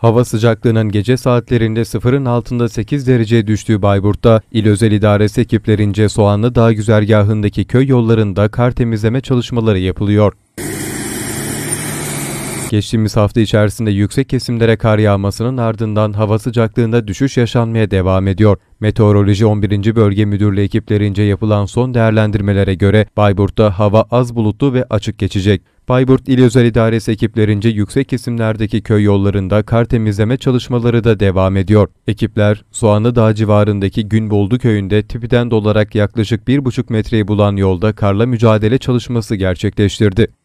Hava sıcaklığının gece saatlerinde sıfırın altında 8 dereceye düştüğü Bayburt'ta il özel idaresi ekiplerince Soğanlı Dağ güzergahındaki köy yollarında kar temizleme çalışmaları yapılıyor. Geçtiğimiz hafta içerisinde yüksek kesimlere kar yağmasının ardından hava sıcaklığında düşüş yaşanmaya devam ediyor. Meteoroloji 11. Bölge Müdürlüğü ekiplerince yapılan son değerlendirmelere göre Bayburt'ta hava az bulutlu ve açık geçecek. Bayburt İl Özel İdaresi ekiplerince yüksek kesimlerdeki köy yollarında kar temizleme çalışmaları da devam ediyor. Ekipler Soğanlı Dağ civarındaki Günboldu köyünde tipiden olarak yaklaşık 1,5 metreyi bulan yolda karla mücadele çalışması gerçekleştirdi.